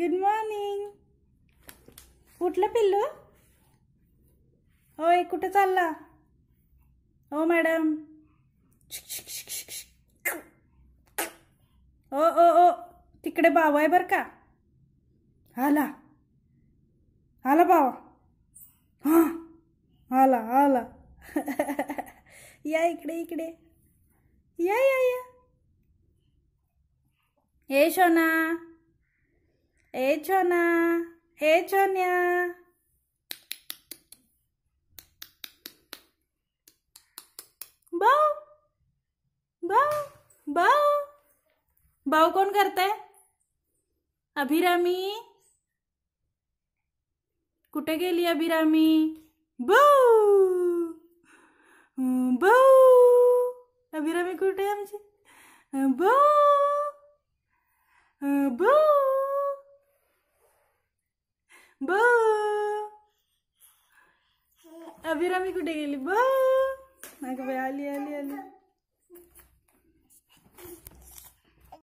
good morning कुठलं पिल्लू होय कुठं चालला हो मॅडम ओ ओ ओ तिकडे बावा आहे बरं का आला आला बावा हां आला आला या इकडे इकडे या या या ये शोना ए छोना ए बाओ बाओ बाओ बाओ कौन करता है अभिरामी कुठे गेली अभिरामी बाऊ बाऊ अभिरामी कुठे आमची बाऊ बाऊ బో అభిరామి కుట్టేకెళ్ళి బో నాకు వ్యాలి అలి అలి